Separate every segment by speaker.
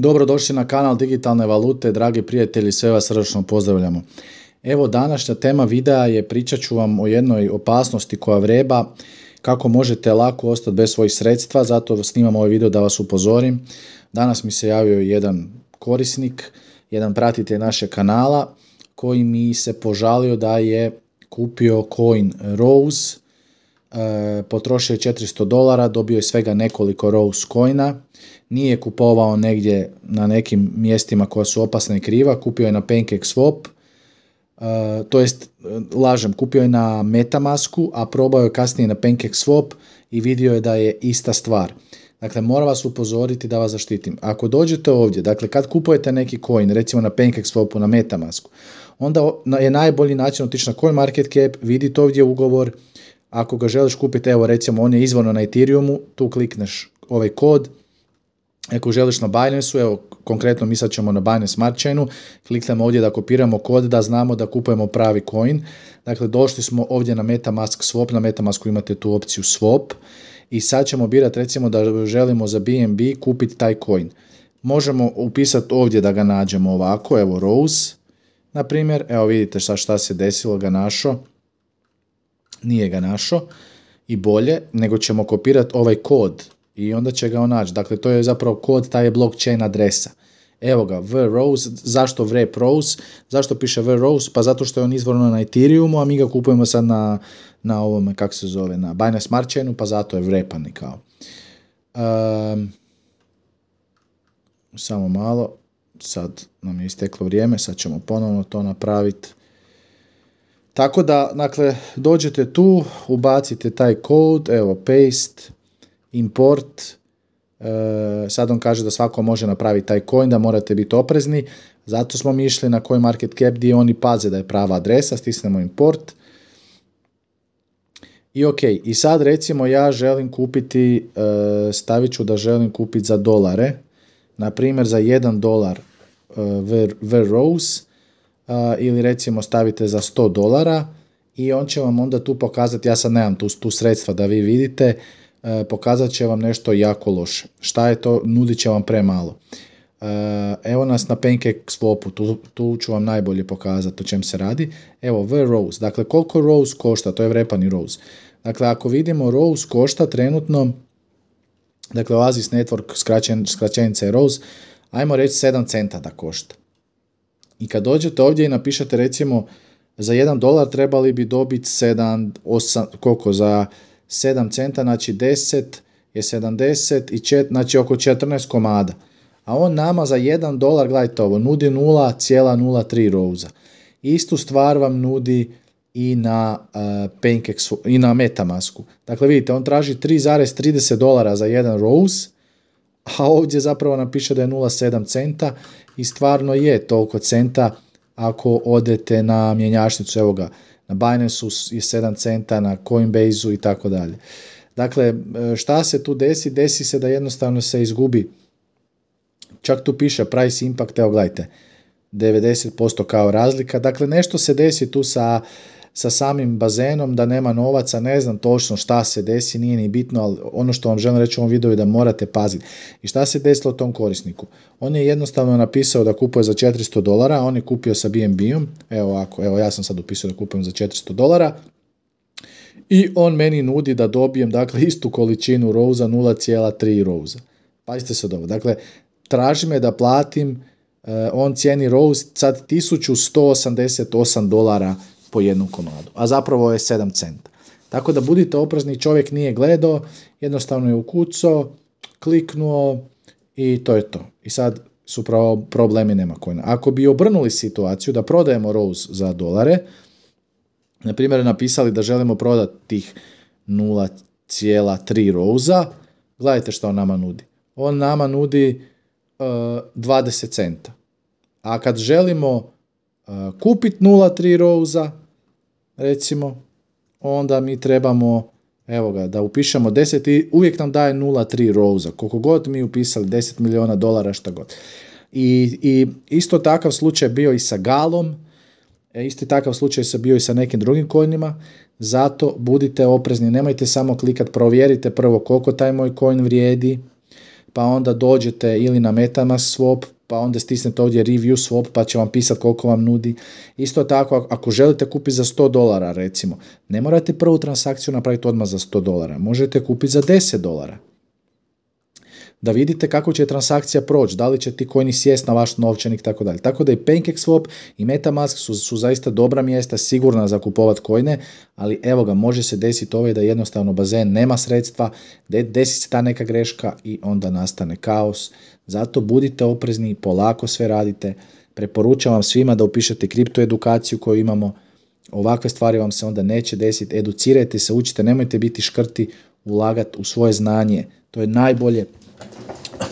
Speaker 1: Dobrodošli na kanal Digitalne valute, dragi prijatelji, sve vas srdačno pozdravljamo. Evo današnja tema videa je pričat ću vam o jednoj opasnosti koja vreba, kako možete lako ostati bez svojih sredstva, zato snimam ovaj video da vas upozorim. Danas mi se javio jedan korisnik, jedan pratitelj naše kanala koji mi se požalio da je kupio coin Rose E, potrošio je 400 dolara, dobio je svega nekoliko Rose coina, nije kupovao negdje na nekim mjestima koja su opasna i kriva, kupio je na PancakeSwap, e, to jest e, lažem, kupio je na Metamasku, a probao je kasnije na Swap i vidio je da je ista stvar. Dakle, moram vas upozoriti da vas zaštitim. Ako dođete ovdje, dakle kad kupujete neki coin, recimo na Swapu na Metamasku, onda je najbolji način otići na CoinMarketCap, vidite ovdje ugovor, ako ga želiš kupiti, evo recimo on je izvorno na Ethereumu, tu klikneš ovaj kod, ako želiš na Binance-u, evo konkretno mi sad ćemo na Binance Smart Chainu, kliknemo ovdje da kopiramo kod da znamo da kupujemo pravi coin. Dakle, došli smo ovdje na Metamask Swap, na Metamasku imate tu opciju Swap i sad ćemo birati recimo da želimo za BNB kupiti taj coin. Možemo upisati ovdje da ga nađemo ovako, evo Rose, na primjer, evo vidite šta, šta se desilo, ga našo, nije ga našo i bolje, nego ćemo kopirati ovaj kod i onda će ga on naći. Dakle, to je zapravo kod, taj je blockchain adresa. Evo ga, Rose. zašto wrap rose, zašto piše vrose, pa zato što je on izvorno na Ethereumu, a mi ga kupujemo sad na, na ovome, kako se zove, na Binance Smart Chainu, pa zato je vrepani kao. Um, samo malo, sad nam je isteklo vrijeme, sad ćemo ponovno to napraviti. Tako da, dakle, dođete tu, ubacite taj kod, evo, paste, import, e, sad on kaže da svako može napraviti taj coin, da morate biti oprezni, zato smo mi išli na koji market cap gdje oni paze da je prava adresa, stisnemo import. I ok, i sad recimo ja želim kupiti, e, stavit ću da želim kupiti za dolare, na primjer za 1 dolar v e, ver, ver rose, ili recimo stavite za 100 dolara i on će vam onda tu pokazati, ja sad nemam tu, tu sredstva da vi vidite, e, pokazat će vam nešto jako loše. Šta je to? Nudit će vam premalo. E, evo nas na Penke Swapu, tu, tu ću vam najbolje pokazati o čem se radi. Evo, V Rose, dakle koliko Rose košta, to je vrepani Rose. Dakle, ako vidimo Rose košta trenutno, dakle Oasis Network, skraćen, skraćenica Rose, ajmo reći 7 centa da košta. I kad dođete ovdje i napišete recimo za 1 dolar trebali bi dobiti 7, 8, koliko za 7 centa, znači 10 je 70 i čet, znači oko 14 komada. A on nama za 1 dolar, gledajte ovo, nudi 0,03 rouza. Istu stvar vam nudi i na, uh, i na Metamasku. Dakle vidite, on traži 3,30 dolara za 1 rose, a ovdje zapravo nam piše da je 0,7 centa i stvarno je toliko centa ako odete na mjenjačnicu, evo ga, na Binance je 7 centa, na Coinbase-u i tako dalje. Dakle, e, šta se tu desi? Desi se da jednostavno se izgubi, čak tu piše price impact, evo gledajte, 90% kao razlika, dakle nešto se desi tu sa sa samim bazenom, da nema novaca, ne znam točno šta se desi, nije ni bitno, ali ono što vam želim reći u ovom videu je da morate paziti. I šta se desilo tom korisniku? On je jednostavno napisao da kupuje za 400 dolara, on je kupio sa BNB-om, evo ovako, evo ja sam sad upisao da kupujem za 400 dolara, i on meni nudi da dobijem dakle istu količinu rouza, 0,3 rouza. Pazite se ovo. Dakle, traži me da platim, eh, on cijeni rose sad 1188 dolara po jednu komadu, a zapravo je 7 centa. Tako da budite oprezni, čovjek nije gledao, jednostavno je ukucao, kliknuo i to je to. I sad su problemi nema kojena. Ako bi obrnuli situaciju da prodajemo Rose za dolare, na primjer napisali da želimo prodati tih 0,3 Rose-a, gledajte što on nama nudi. On nama nudi 20 e, centa. A kad želimo E, kupiti 0.3 roza, recimo, onda mi trebamo, evo ga, da upišemo 10 i uvijek nam daje 0.3 roza, koliko god mi upisali, 10 milijuna dolara, šta god. I, i isto takav slučaj bio i sa galom, e, isto takav slučaj se bio i sa nekim drugim konjima. zato budite oprezni, nemojte samo klikati provjerite prvo koliko taj moj coin vrijedi, pa onda dođete ili na Metamask pa onda stisnete ovdje review swap pa će vam pisati koliko vam nudi. Isto tako ako želite kupiti za 100 dolara recimo, ne morate prvu transakciju napraviti odmah za 100 dolara, možete kupiti za 10 dolara da vidite kako će transakcija proći, da li će ti kojni sjest na vaš novčanik tako dalje. Tako da i PancakeSwap i Metamask su, su zaista dobra mjesta, sigurna za kupovat kojne, ali evo ga, može se desiti ovaj da jednostavno bazen nema sredstva, desi se ta neka greška i onda nastane kaos. Zato budite oprezni, polako sve radite. Preporučam vam svima da upišete edukaciju koju imamo, ovakve stvari vam se onda neće desiti, educirajte se, učite, nemojte biti škrti, ulagati u svoje znanje. To je najbolje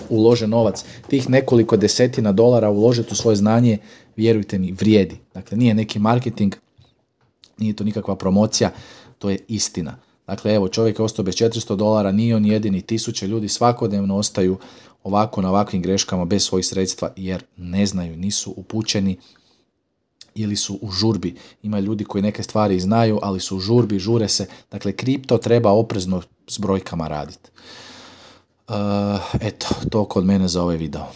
Speaker 1: ulože novac, tih nekoliko desetina dolara uložiti u svoje znanje, vjerujte mi, vrijedi. Dakle, nije neki marketing, nije to nikakva promocija, to je istina. Dakle, evo, čovjek je ostao bez 400 dolara, nije on jedini, tisuće ljudi svakodnevno ostaju ovako na ovakvim greškama bez svojih sredstva jer ne znaju, nisu upućeni ili su u žurbi. Ima ljudi koji neke stvari znaju, ali su u žurbi, žure se. Dakle, kripto treba oprezno s brojkama raditi. Eh, eto, to kod mene za ovaj video.